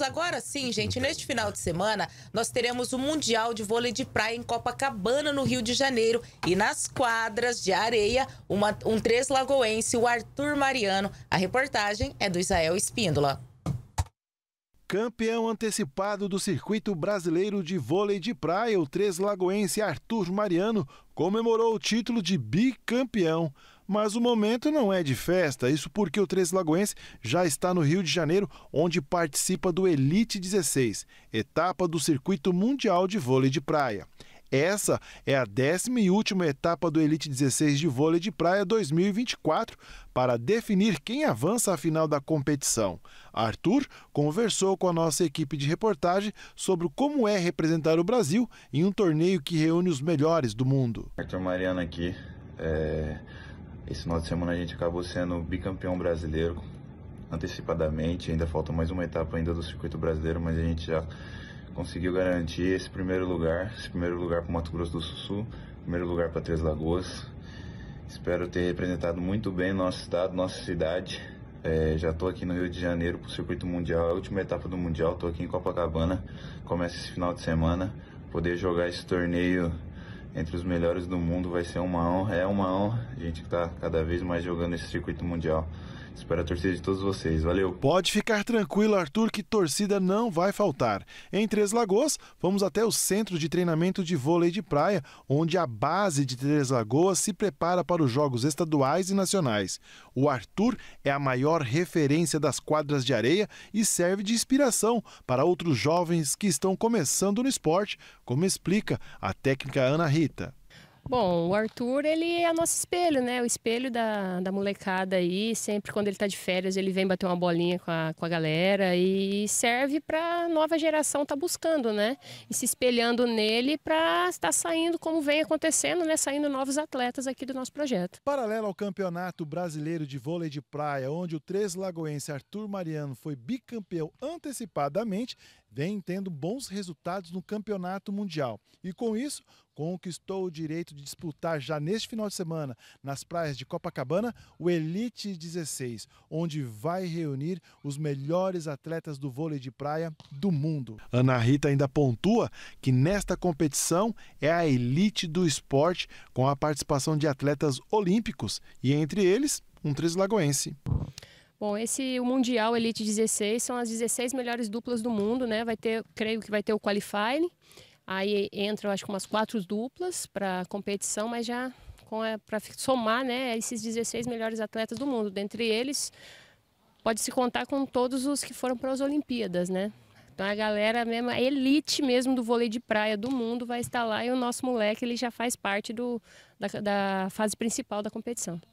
Agora sim, gente, neste final de semana, nós teremos o Mundial de Vôlei de Praia em Copacabana, no Rio de Janeiro. E nas quadras de areia, uma, um três lagoense, o Arthur Mariano. A reportagem é do Israel Espíndola campeão antecipado do circuito brasileiro de vôlei de praia, o três lagoense Arthur Mariano comemorou o título de bicampeão. Mas o momento não é de festa, isso porque o Três Lagoense já está no Rio de Janeiro, onde participa do Elite 16, etapa do Circuito Mundial de Vôlei de Praia. Essa é a décima e última etapa do Elite 16 de vôlei de praia 2024 para definir quem avança à final da competição. Arthur conversou com a nossa equipe de reportagem sobre como é representar o Brasil em um torneio que reúne os melhores do mundo. Arthur Mariano aqui. É... Esse final de semana a gente acabou sendo bicampeão brasileiro antecipadamente. Ainda falta mais uma etapa ainda do circuito brasileiro, mas a gente já conseguiu garantir esse primeiro lugar, esse primeiro lugar para Mato Grosso do Sul, primeiro lugar para Três Lagoas. Espero ter representado muito bem nosso estado, nossa cidade. É, já estou aqui no Rio de Janeiro para o circuito mundial, é a última etapa do mundial. Estou aqui em Copacabana, começa esse final de semana. Poder jogar esse torneio entre os melhores do mundo vai ser uma honra, é uma honra. A gente está cada vez mais jogando esse circuito mundial. Espero a torcida de todos vocês. Valeu. Pode ficar tranquilo, Arthur, que torcida não vai faltar. Em Três Lagoas, vamos até o centro de treinamento de vôlei de praia, onde a base de Três Lagoas se prepara para os jogos estaduais e nacionais. O Arthur é a maior referência das quadras de areia e serve de inspiração para outros jovens que estão começando no esporte, como explica a técnica Ana Rita. Bom, o Arthur, ele é nosso espelho, né? O espelho da, da molecada aí. Sempre quando ele tá de férias, ele vem bater uma bolinha com a, com a galera e serve pra nova geração tá buscando, né? E se espelhando nele pra estar tá saindo como vem acontecendo, né? Saindo novos atletas aqui do nosso projeto. Paralelo ao Campeonato Brasileiro de Vôlei de Praia, onde o três lagoense Arthur Mariano foi bicampeão antecipadamente, vem tendo bons resultados no campeonato mundial e, com isso, conquistou o direito de disputar já neste final de semana, nas praias de Copacabana, o Elite 16, onde vai reunir os melhores atletas do vôlei de praia do mundo. Ana Rita ainda pontua que nesta competição é a elite do esporte, com a participação de atletas olímpicos e, entre eles, um trislagoense. Bom, esse o Mundial Elite 16 são as 16 melhores duplas do mundo, né? Vai ter, creio que vai ter o qualifying. Aí entram, acho que umas quatro duplas para competição, mas já para somar, né, esses 16 melhores atletas do mundo. Dentre eles, pode se contar com todos os que foram para as Olimpíadas, né? Então a galera mesmo, a elite mesmo do vôlei de praia do mundo vai estar lá e o nosso moleque ele já faz parte do, da, da fase principal da competição.